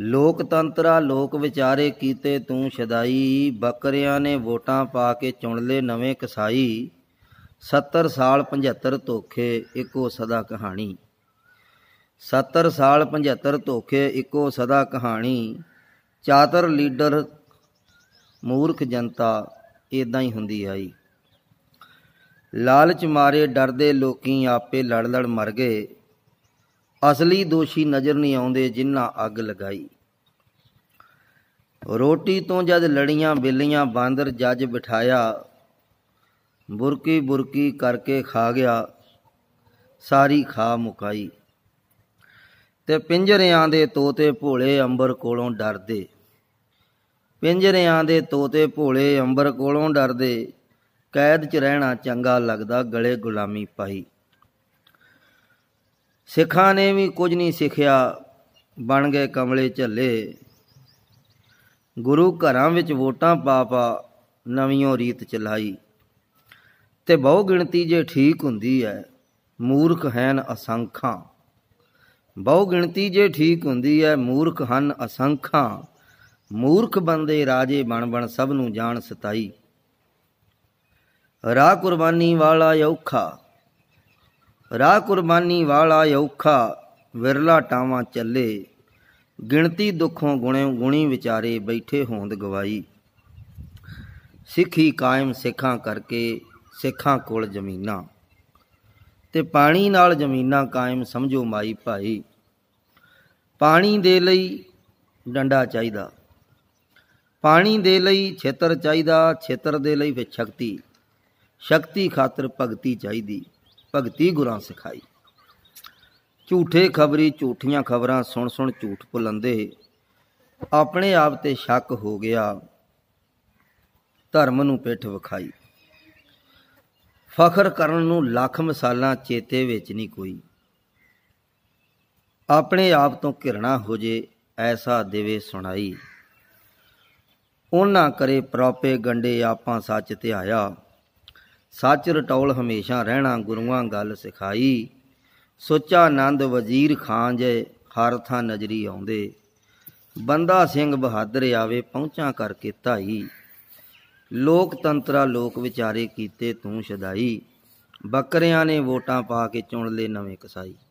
ਲੋਕਤੰਤਰਾ ਲੋਕ ਵਿਚਾਰੇ ਕੀਤੇ ਤੂੰ ਸ਼ਦਾਈ ਬੱਕਰਿਆਂ ਨੇ ਵੋਟਾਂ ਪਾ ਕੇ ਚੁਣ ਲੇ ਨਵੇਂ ਕਸਾਈ 70 ਸਾਲ 75 ਧੋਖੇ ਇੱਕੋ ਸਦਾ ਕਹਾਣੀ 70 ਸਾਲ 75 ਧੋਖੇ ਇੱਕੋ ਸਦਾ ਕਹਾਣੀ ਚਾਤਰ ਲੀਡਰ ਮੂਰਖ ਜਨਤਾ ਇਦਾਂ ਹੀ ਹੁੰਦੀ ਆਈ ਲਾਲਚ ਮਾਰੇ ਡਰਦੇ ਲੋਕੀ ਆਪੇ ਲੜ ਲੜ ਮਰ ਗਏ ਅਸਲੀ ਦੋਸ਼ੀ ਨਜ਼ਰ ਨਹੀਂ ਆਉਂਦੇ ਜਿਨ੍ਹਾਂ ਅੱਗ ਲਗਾਈ ਰੋਟੀ ਤੋਂ ਜਦ ਲੜੀਆਂ ਬਿੱਲੀਆਂ ਬਾਂਦਰ ਜੱਜ ਬਿਠਾਇਆ ਬੁਰਕੀ ਬੁਰਕੀ ਕਰਕੇ ਖਾ ਗਿਆ ਸਾਰੀ ਖਾ ਮੁਕਾਈ ਤੇ ਪਿੰਜਰਿਆਂ ਦੇ ਤੋਤੇ ਭੋਲੇ ਅੰਬਰ ਕੋਲੋਂ ਡਰਦੇ ਪਿੰਜਰਿਆਂ ਦੇ ਤੋਤੇ ਭੋਲੇ ਅੰਬਰ ਕੋਲੋਂ ਡਰਦੇ ਕੈਦ 'ਚ ਰਹਿਣਾ ਚੰਗਾ ਲੱਗਦਾ ਗਲੇ ਗੁਲਾਮੀ ਪਾਈ ਸਿੱਖਾਂ ਨੇ ਵੀ ਕੁਝ ਨਹੀਂ ਸਿੱਖਿਆ ਬਣ ਗਏ ਕਮਲੇ ਝੱਲੇ ਗੁਰੂ ਘਰਾਂ ਵਿੱਚ ਵੋਟਾਂ ਪਾ ਪਾ ਨਵੀਂ ਰੀਤ ਚਲਾਈ ਤੇ ਬਹੁ ਗਿਣਤੀ ਜੇ ਠੀਕ ਹੁੰਦੀ ਹੈ ਮੂਰਖ ਹਨ ਅਸੰਖਾਂ ਬਹੁ ਗਿਣਤੀ ਜੇ ਠੀਕ ਹੁੰਦੀ ਹੈ ਮੂਰਖ ਹਨ ਅਸੰਖਾਂ ਮੂਰਖ ਬੰਦੇ ਰਾਜੇ ਬਣ ਬਣ ਸਭ ਨੂੰ ਜਾਣ ਸਤਾਈ ਰਾ ਕੁਰਬਾਨੀ ਵਾਲਾ ਔਖਾ ਰਾਹ ਕੁਰਬਾਨੀ ਵਾਲਾ ਔਖਾ ਵਿਰਲਾ ਟਾਵਾਂ ਚੱਲੇ ਗਿਣਤੀ ਦੁੱਖੋਂ ਗੁਣੇ ਗੁਣੀ ਵਿਚਾਰੇ ਬੈਠੇ ਹੋਂਦ ਗਵਾਈ ਸਿੱਖੀ ਕਾਇਮ ਸਿੱਖਾਂ ਕਰਕੇ ਸਿੱਖਾਂ ਕੋਲ ਜ਼ਮੀਨਾਂ ਤੇ ਪਾਣੀ ਨਾਲ ਜ਼ਮੀਨਾਂ ਕਾਇਮ ਸਮਝੋ ਮਾਈ ਭਾਈ ਪਾਣੀ ਦੇ ਲਈ ਡੰਡਾ ਚਾਹੀਦਾ ਪਾਣੀ ਦੇ ਲਈ ਛੇਤਰ ਚਾਹੀਦਾ ਛੇਤਰ ਦੇ ਲਈ ਵਿਛਕਤੀ ਸ਼ਕਤੀ ਸ਼ਕਤੀ ਖਾਤਰ ਭਗਤੀ ਚਾਹੀਦੀ ਭਗਤੀ ਗੁਰਾਂ ਸਿਖਾਈ ਝੂਠੇ ਖਬਰੀ ਝੂਠੀਆਂ ਖਬਰਾਂ ਸੁਣ ਸੁਣ ਝੂਠ ਭੁਲੰਦੇ ਆਪਣੇ ਆਪ ਤੇ ਸ਼ੱਕ ਹੋ ਗਿਆ ਧਰਮ ਨੂੰ ਪਿੱਠ ਵਿਖਾਈ ਫਖਰ ਕਰਨ ਨੂੰ ਲੱਖ ਮਸਾਲਾਂ ਚੇਤੇ ਵਿੱਚ ਨਹੀਂ ਕੋਈ ਆਪਣੇ ਆਪ ਤੋਂ ਘਿਰਣਾ ਹੋ ਜੇ ਐਸਾ ਦੇਵੇ ਸੁਣਾਈ ਉਹਨਾਂ ਕਰੇ ਪ੍ਰੋਪੇ ਗੰਡੇ ਆਪਾਂ ਸੱਚ ਧਿਆਇਆ ਸੱਚ ਰਟੌਲ ਹਮੇਸ਼ਾ ਰਹਿਣਾ ਗੁਰੂਆਂ ਗੱਲ ਸਿਖਾਈ ਸੋਚਾ ਆਨੰਦ ਵਜ਼ੀਰ ਖਾਂ ਜੇ ਹਰ ਥਾਂ ਨਜ਼ਰੀ ਆਉਂਦੇ ਬੰਦਾ ਸਿੰਘ ਬਹਾਦਰ ਆਵੇ ਪਹੁੰਚਾਂ ਕਰਕੇ ਧਾਈ ਲੋਕਤੰਤਰਾ ਲੋਕ ਵਿਚਾਰੇ ਕੀਤੇ ਤੂੰ ਸ਼ਦਾਈ ਬੱਕਰਿਆਂ ਨੇ ਵੋਟਾਂ ਪਾ ਕੇ ਚੁਣ ਲਏ ਨਵੇਂ ਕਸਾਈ